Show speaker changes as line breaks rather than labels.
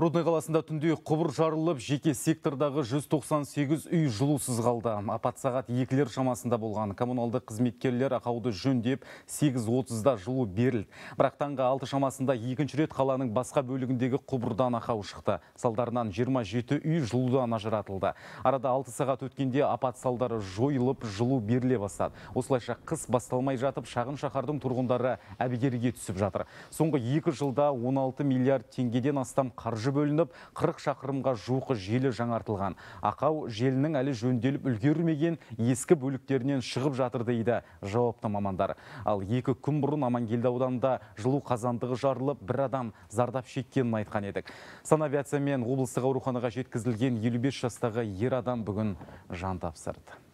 Рудный қаласында түнде құбыр жарылып, жеке сектордағы 198 үй жылусыз қалды. Апат сағат екілер шамасында болған. Коммуналды қызметкерлер ақауды жөндеп, 8.30-да жылу берілді. Бірақ таңғы 6 шамасында екінші рет қаланың басқа бөлігіндегі құбырдан ақау шықты. Салдарынан 27 үй жылудан ажыратылды. Арада 6 сағат өткенде апат салдары жойылып, жылу беріле бастады. Осылайша қыс басталмай жатып, шағын шаһардың тұрғындары әбігерге түсіп жатыр. Соңғы 2 жылда 16 миллиард теңгеден астам қаржы қаржы бөлініп 40 шақырымға жуқы желі жаңартылған ақау желінің әлі жөнделіп үлгермеген ескі бөліктерінен шығып жатыр дейді жауапты мамандар ал екі күн бұрын амангелді ауданында жылу қазандығы жарылып бір адам зардап шеккенін айтқан едік санавиациямен облыстық ауруханаға жеткізілген 55 жастағы ер адам бүгін жан тапсырды